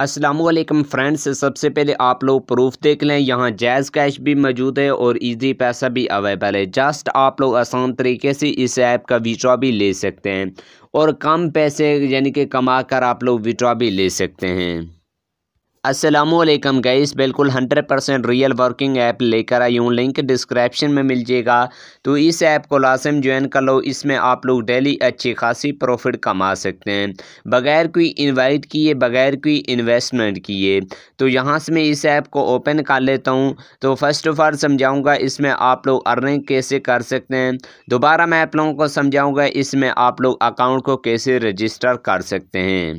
Aslam friends सबसे पहले आप लोग प्रूफ देख लें यहाँ जैज़ कैश भी मौजूद है और इजी पैसा भी अवेलेबल है जस्ट आप लोग आसान तरीके से इस ऐप का विड्रॉ भी ले सकते हैं और कम पैसे यानी कि कमा कर आप लोग विड्रॉ भी ले सकते हैं असलम गाइस बिल्कुल 100 परसेंट रियल वर्किंग ऐप लेकर आई हूँ लिंक डिस्क्रिप्शन में मिल जाएगा तो इस ऐप को लाजम ज्वाइन कर लो इसमें आप लोग डेली अच्छी खासी प्रॉफिट कमा सकते हैं बगैर कोई इनवाइट किए बगैर कोई इन्वेस्टमेंट किए तो यहाँ से मैं इस ऐप को ओपन कर लेता हूँ तो फर्स्ट ऑफ ऑल समझाऊँगा इसमें आप लोग अर्निंग कैसे कर सकते हैं दोबारा मैं आप लोगों को समझाऊँगा इसमें आप लोग अकाउंट को कैसे रजिस्टर कर सकते हैं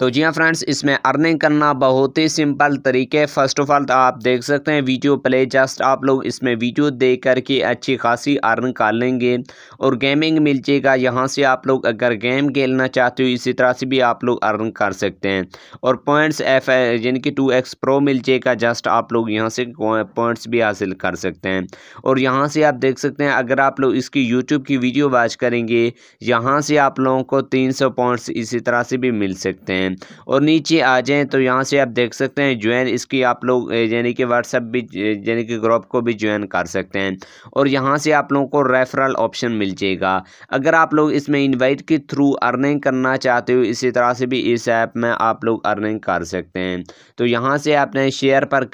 तो जी हाँ फ्रेंड्स इसमें अर्निंग करना बहुत ही सिंपल तरीके फर्स्ट ऑफ ऑल तो आप देख सकते हैं वीडियो प्ले जस्ट आप लोग इसमें वीडियो देख करके अच्छी खासी अर्न कर लेंगे और गेमिंग मिल जाएगा यहाँ से आप लोग अगर गेम खेलना चाहते हो इसी तरह से भी आप लोग अर्न कर सकते हैं और पॉइंट्स एफ यानी कि टू एक्स प्रो मिल जाएगा जस्ट आप लोग यहाँ से पॉइंट्स भी हासिल कर सकते हैं और यहाँ से आप देख सकते हैं अगर आप लोग इसकी यूट्यूब की वीडियो वॉच करेंगे यहाँ से आप लोगों को तीन सौ पॉइंट्स इसी तरह से भी मिल सकते हैं हैं और नीचे आ जाएँ तो यहाँ से आप देख सकते हैं ज्वाइन इसकी आप लोग यानी कि व्हाट्सअप भी यानी कि ग्रुप को भी ज्वाइन कर सकते हैं और यहाँ से आप लोगों को रेफरल ऑप्शन मिल जाएगा अगर आप लोग इसमें इन्वाइट के थ्रू अर्निंग करना चाहते हो इसी तरह से भी इस ऐप में आप लोग अर्निंग कर सकते हैं तो यहाँ से आपने शेयर पर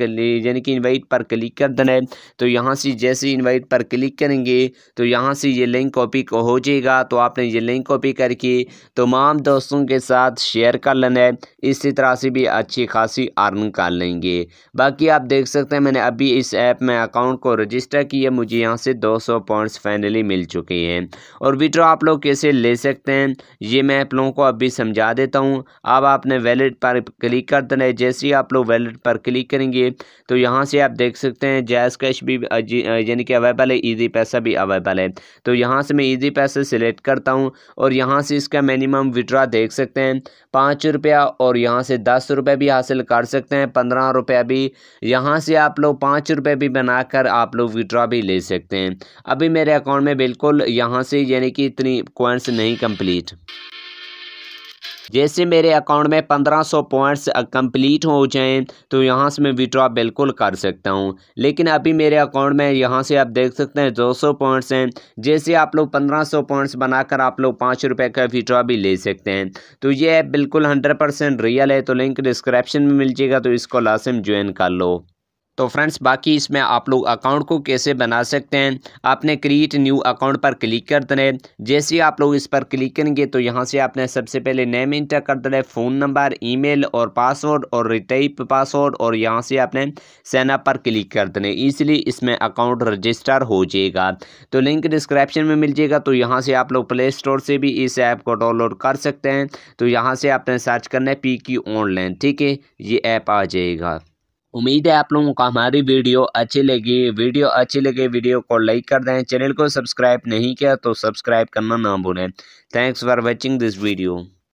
यानी कि इन्वाइट पर क्लिक कर देना है तो यहाँ से जैसे इन्वाइट पर क्लिक करेंगे तो यहाँ से ये लिंक कॉपी हो जाएगा तो आपने ये लिंक कॉपी करके तमाम दोस्तों के साथ शेयर कर आकलन है इसी तरह से भी अच्छी खासी अर्न कर लेंगे बाकी आप देख सकते हैं मैंने अभी इस ऐप में अकाउंट को रजिस्टर किया मुझे यहाँ से 200 पॉइंट्स फाइनली मिल चुके हैं और विड्रॉ आप लोग कैसे ले सकते हैं ये मैं आप लोगों को अभी समझा देता हूँ अब आपने वैलेट पर क्लिक कर देना है जैसे ही आप लोग वैलेट पर क्लिक करेंगे तो यहाँ से आप देख सकते हैं जैस कैश भी यानी कि अवेलेबल है ईजी पैसा भी अवेलेबल है तो यहाँ से मैं ईजी पैसा सिलेक्ट करता हूँ और यहाँ से इसका मिनिमम विड्रॉ देख सकते हैं पाँच रुपया और यहाँ से दस रुपये भी हासिल कर सकते हैं पंद्रह रुपये भी यहाँ से आप लोग पाँच रुपये भी बनाकर आप लोग विड्रॉ भी ले सकते हैं अभी मेरे अकाउंट में बिल्कुल यहाँ से यानी कि इतनी कॉइन्स नहीं कंप्लीट जैसे मेरे अकाउंट में पंद्रह सौ पॉइंट्स कंप्लीट हो जाएं तो यहाँ से मैं विड्रॉ बिल्कुल कर सकता हूँ लेकिन अभी मेरे अकाउंट में यहाँ से आप देख सकते हैं दो सौ पॉइंट्स हैं जैसे आप लोग पंद्रह सौ पॉइंट्स बनाकर आप लोग पाँच रुपये का विड्रॉ भी ले सकते हैं तो ये ऐप बिल्कुल हंड्रेड परसेंट रियल है तो लिंक डिस्क्रिप्शन में मिल जाएगा तो इसको लाजम ज्वाइन कर लो तो फ्रेंड्स बाकी इसमें आप लोग अकाउंट को कैसे बना सकते हैं आपने क्रिएट न्यू अकाउंट पर क्लिक कर देना है जैसे आप लोग इस पर क्लिक करेंगे तो यहाँ से आपने सबसे पहले नेम इंटर कर देना है फ़ोन नंबर ईमेल और पासवर्ड और रिटाइप पासवर्ड और यहाँ से आपने सैनअप पर क्लिक कर देना है इसलिए इसमें अकाउंट रजिस्टर हो जाएगा तो लिंक डिस्क्रिप्शन में मिल जाएगा तो यहाँ से आप लोग प्ले स्टोर से भी इस ऐप को डाउनलोड कर सकते हैं तो यहाँ से आपने सर्च करना है पी की ऑनलाइन ठीक है ये ऐप आ जाएगा उम्मीद है आप लोगों को हमारी वीडियो अच्छी लगी वीडियो अच्छी लगी वीडियो को लाइक कर दें चैनल को सब्सक्राइब नहीं किया तो सब्सक्राइब करना ना भूलें thanks for watching this video